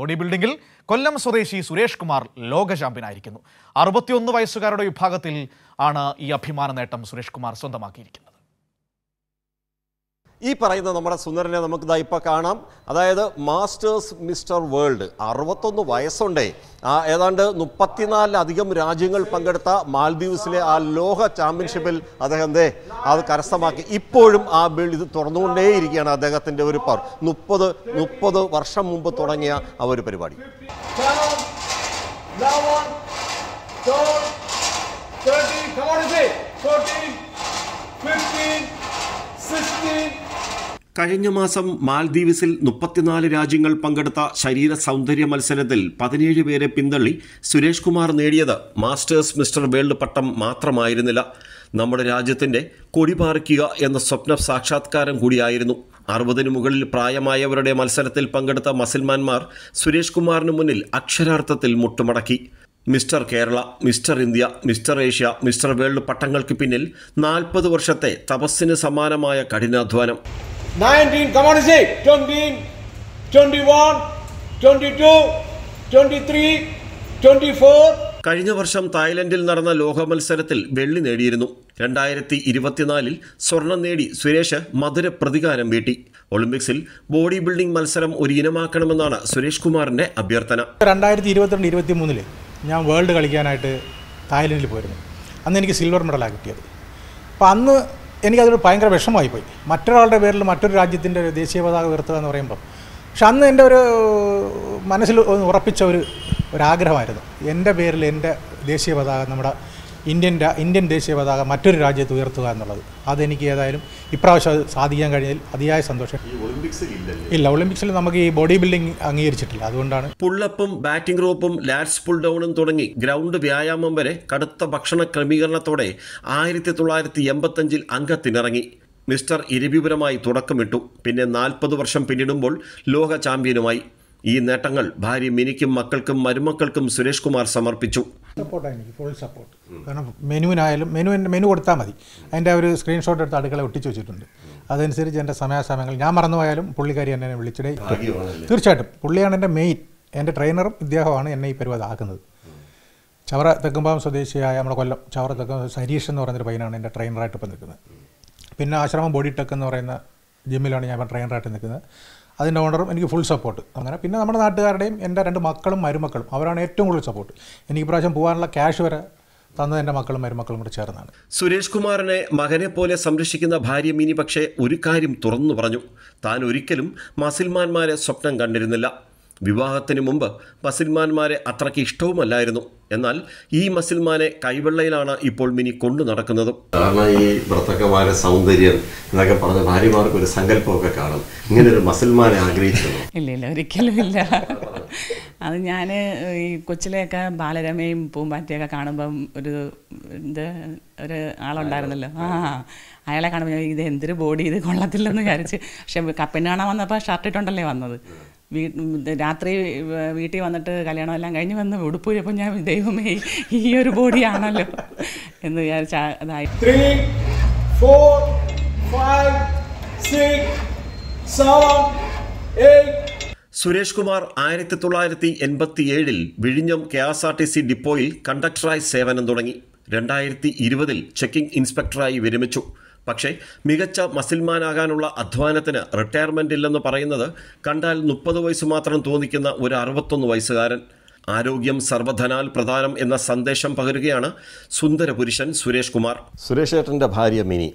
Body ബിൽഡിംഗിൽ കൊല്ലം സ്വദേശി സുരേഷ് കുമാർ ലോക ചാമ്പ്യനായിരിക്കുന്നു അറുപത്തിയൊന്ന് വയസ്സുകാരുടെ വിഭാഗത്തിൽ ആണ് ഈ അഭിമാന നേട്ടം സുരേഷ് കുമാർ സ്വന്തമാക്കിയിരിക്കുന്നത് ഈ പറയുന്ന നമ്മുടെ സുന്ദരനെ നമുക്ക് ഇതാ ഇപ്പം കാണാം അതായത് മാസ്റ്റേഴ്സ് മിസ്റ്റർ വേൾഡ് അറുപത്തൊന്ന് വയസ്സുണ്ടേ ആ ഏതാണ്ട് മുപ്പത്തിനാലിലധികം രാജ്യങ്ങൾ പങ്കെടുത്ത മാൽദീവ്സിലെ ആ ലോക ചാമ്പ്യൻഷിപ്പിൽ അദ്ദേഹം ദേ അത് കരസ്ഥമാക്കി ഇപ്പോഴും ആ ബിൽഡ് ഇത് തുറന്നുകൊണ്ടേയിരിക്കുകയാണ് അദ്ദേഹത്തിൻ്റെ ഒരു പവർ മുപ്പത് മുപ്പത് വർഷം മുമ്പ് തുടങ്ങിയ ആ ഒരു പരിപാടി Thirteen, come on, is it? fifteen, sixteen. കഴിഞ്ഞ മാസം മാൽദ്വീപ്സിൽ മുപ്പത്തിനാല് രാജ്യങ്ങൾ പങ്കെടുത്ത ശരീര സൗന്ദര്യ മത്സരത്തിൽ പതിനേഴ് പേരെ പിന്തള്ളി സുരേഷ് കുമാർ നേടിയത് മാസ്റ്റേഴ്സ് മിസ്റ്റർ വേൾഡ് പട്ടം മാത്രമായിരുന്നില്ല നമ്മുടെ രാജ്യത്തിൻ്റെ പാറിക്കുക എന്ന സ്വപ്ന സാക്ഷാത്കാരം കൂടിയായിരുന്നു അറുപതിന് മുകളിൽ പ്രായമായവരുടെ മത്സരത്തിൽ പങ്കെടുത്ത മസിൽമാൻമാർ സുരേഷ് കുമാറിന് മുന്നിൽ അക്ഷരാർത്ഥത്തിൽ മുട്ടുമടക്കി mister Kerala mister India mister Asia mister world പട്ടങ്ങൾക്ക് പിന്നിൽ നാൽപ്പത് വർഷത്തെ തപസ്സിന് സമാനമായ കഠിനാധ്വാനം 19, come on and say 20, 21, 22, 23, 24. കഴിഞ്ഞ വർഷം തായ്ലൻഡിൽ നടന്ന ലോക മത്സരത്തിൽ വെള്ളി നേടിയിരുന്നു രണ്ടായിരത്തി ഇരുപത്തിനാലിൽ സ്വർണം നേടി സുരേഷ് മധുര പ്രതികാരം വീട്ടി ഒളിമ്പിക്സിൽ ബോഡി ബിൽഡിംഗ് മത്സരം ഒരു ഇനമാക്കണമെന്നാണ് സുരേഷ് കുമാറിന്റെ അഭ്യർത്ഥന രണ്ടായിരത്തി ഇരുപത്തിരണ്ട് ഇരുപത്തി മൂന്നില് ഞാൻ വേൾഡ് കളിക്കാനായിട്ട് തായ്ലൻഡിൽ പോയിരുന്നു അന്ന് എനിക്ക് സിൽവർ മെഡലാണ് കിട്ടിയത് അപ്പം അന്ന് എനിക്കതൊരു ഭയങ്കര വിഷമമായിപ്പോയി മറ്റൊരാളുടെ പേരിൽ മറ്റൊരു രാജ്യത്തിൻ്റെ ഒരു ദേശീയ പതാക ഉയർത്തുക എന്ന് പറയുമ്പോൾ പക്ഷെ അന്ന് എൻ്റെ ഒരു മനസ്സിൽ ഉറപ്പിച്ച ഒരു ഒരാഗ്രഹമായിരുന്നു എൻ്റെ പേരിൽ എൻ്റെ ദേശീയ പതാക നമ്മുടെ ഇന്ത്യൻ ഇന്ത്യൻ ദേശീയ പതാക മറ്റൊരു രാജ്യത്ത് ഉയർത്തുക എന്നുള്ളത് അതെനിക്ക് ഏതായാലും ഇപ്രാവശ്യം സാധിക്കാൻ കഴിഞ്ഞതിൽ അതിയായ സന്തോഷം ഇല്ല ഒളിമ്പിക്സിൽ നമുക്ക് ഈ ബോഡി ബിൽഡിംഗ് അംഗീകരിച്ചിട്ടില്ല അതുകൊണ്ടാണ് പുള്ളപ്പും ബാറ്റിംഗ് റോപ്പും ലാറ്റ്സ് പുൾ ഡൗണും തുടങ്ങി ഗ്രൗണ്ട് വ്യായാമം വരെ കടുത്ത ഭക്ഷണ ക്രമീകരണത്തോടെ ആയിരത്തി തൊള്ളായിരത്തി എൺപത്തഞ്ചിൽ അംഗത്തിനിറങ്ങി മിസ്റ്റർ ഇരുവിപുരമായി തുടക്കമിട്ടു പിന്നെ നാൽപ്പത് വർഷം പിന്നിടുമ്പോൾ ലോക ചാമ്പ്യനുമായി ഈ നേട്ടങ്ങൾ ഭാര്യ മിനിക്കും മക്കൾക്കും മരുമക്കൾക്കും സുരേഷ് കുമാർ സമർപ്പിച്ചു സപ്പോർട്ടാണ് എനിക്ക് ഫുൾ സപ്പോർട്ട് കാരണം മെനുവിനായാലും മെനു മെനു കൊടുത്താൽ മതി അതിൻ്റെ ഒരു സ്ക്രീൻഷോട്ട് എടുത്ത് അടുക്കള ഒട്ടിച്ച് വെച്ചിട്ടുണ്ട് അതനുസരിച്ച് എൻ്റെ സമയാസമയങ്ങൾ ഞാൻ മറന്നുപോയാലും പുള്ളിക്കാരി എന്നെ വിളിച്ചിടേ തീർച്ചയായിട്ടും പുള്ളിയാണ് എൻ്റെ മെയിൻ എൻ്റെ ട്രെയിനറും ഇദ്ദേഹമാണ് എന്നെ ഈ പരിപാടി ആക്കുന്നത് ചവറ തെക്കുംപാം സ്വദേശിയായ നമ്മുടെ കൊല്ലം ചവറ തെക്കും സരീഷ് എന്ന് പറയുന്നൊരു പയ്യനാണ് എൻ്റെ ട്രെയിനറായിട്ട് ഇപ്പം നിൽക്കുന്നത് പിന്നെ ആശ്രമം ബോഡി ടെക് എന്ന് പറയുന്ന ജിമ്മിലാണ് ഞാൻ ട്രെയിനറായിട്ട് നിൽക്കുന്നത് അതിൻ്റെ ഓണറും എനിക്ക് ഫുൾ സപ്പോർട്ട് അങ്ങനെ പിന്നെ നമ്മുടെ നാട്ടുകാരുടെയും എൻ്റെ രണ്ട് മക്കളും മരുമക്കളും അവരാണ് ഏറ്റവും കൂടുതൽ സപ്പോർട്ട് എനിക്ക് പ്രാവശ്യം പോകാനുള്ള ക്യാഷ് വരെ തന്നത് എൻ്റെ മക്കളും മരുമക്കളും കൂടെ ചേർന്നാണ് സുരേഷ് കുമാറിനെ മകനെ പോലെ സംരക്ഷിക്കുന്ന ഭാര്യ മിനി പക്ഷേ ഒരു കാര്യം തുറന്നു പറഞ്ഞു താൻ ഒരിക്കലും മസിൽമാന്മാരെ സ്വപ്നം കണ്ടിരുന്നില്ല വിവാഹത്തിന് മുമ്പ് മസിൽമാന്മാരെ അത്രയ്ക്ക് ഇഷ്ടവുമല്ലായിരുന്നു എന്നാൽ ഈ മസിൽമാനെ കൈവെള്ളയിലാണ് ഇപ്പോൾ മിനി കൊണ്ടു നടക്കുന്നത് കാരണം ഈ ഭർത്തക്കന്മാരെ സൗന്ദര്യം എന്നൊക്കെ പറഞ്ഞ ഭാര്യമാർക്ക് ഒരു സങ്കല്പമൊക്കെ കാണും ഇങ്ങനെ ഒരു മസിൽമാനെ ആഗ്രഹിച്ചില്ല ഇല്ല ഇല്ല ഒരിക്കലും ഇല്ല അത് ഞാൻ ഈ കൊച്ചിലെയൊക്കെ ബാലരമയും പൂമ്പാറ്റയൊക്കെ കാണുമ്പം ഒരു എന്ത് ഒരു ആളുണ്ടായിരുന്നല്ലോ ആ അയാളെ കാണുമ്പോൾ ഇത് എന്തൊരു ബോഡി ഇത് കൊള്ളത്തില്ലെന്ന് വിചാരിച്ച് പക്ഷെ കപ്പിന് കാണാൻ വന്നപ്പോൾ ഷർട്ട് ഇട്ടുണ്ടല്ലേ വന്നത് രാത്രി വീട്ടിൽ വന്നിട്ട് കല്യാണം എല്ലാം കഴിഞ്ഞ് വന്ന് ഉടുപ്പ് ഞാൻ ദൈവമേ ഈ ഒരു ബോഡിയാണല്ലോ എന്ന് വിചാരിച്ച അതായി three four five six Suresh Kumar ആയിരത്തി തൊള്ളായിരത്തി എൺപത്തി ഏഴിൽ വിഴിഞ്ഞം K S R T C ഡിപ്പോയിൽ കണ്ടക്ടറായി സേവനം തുടങ്ങി രണ്ടായിരത്തി ഇരുപതിൽ ചെക്കിംഗ് ഇൻസ്പെക്ടറായി വിരമിച്ചു പക്ഷേ മികച്ച മസിൽമാനാകാനുള്ള അധ്വാനത്തിന് റിട്ടയർമെൻ്റ് ഇല്ലെന്ന് പറയുന്നത് കണ്ടാൽ മുപ്പത് വയസ്സ് മാത്രം തോന്നിക്കുന്ന ഒരു അറുപത്തൊന്ന് വയസ്സുകാരൻ ആരോഗ്യം സർവധനാൽ പ്രധാനം എന്ന സന്ദേശം പകരുകയാണ് സുന്ദര പുരുഷൻ സുരേഷ് കുമാർ സുരേഷ് ഏട്ടൻ്റെ ഭാര്യ മിനി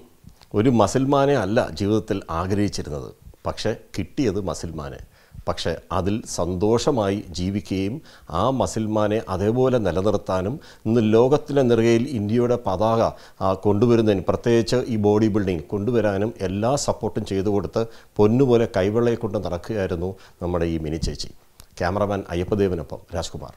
ഒരു മസിൽമാനെ അല്ല ജീവിതത്തിൽ ആഗ്രഹിച്ചിരുന്നത് പക്ഷേ കിട്ടിയത് മസിൽമാനെ പക്ഷേ അതിൽ സന്തോഷമായി ജീവിക്കുകയും ആ മസിൽമാനെ അതേപോലെ നിലനിർത്താനും ഇന്ന് ലോകത്തിലെ നിറയിൽ ഇന്ത്യയുടെ പതാക കൊണ്ടുവരുന്നതിന് പ്രത്യേകിച്ച് ഈ ബോഡി ബിൽഡിംഗ് കൊണ്ടുവരാനും എല്ലാ സപ്പോർട്ടും ചെയ്തു കൊടുത്ത് പൊന്നുപോലെ കൈവെള്ളയെ കൊണ്ട് നടക്കുകയായിരുന്നു നമ്മുടെ ഈ മിനി ചേച്ചി ക്യാമറമാൻ അയ്യപ്പദേവനൊപ്പം രാജ്കുമാർ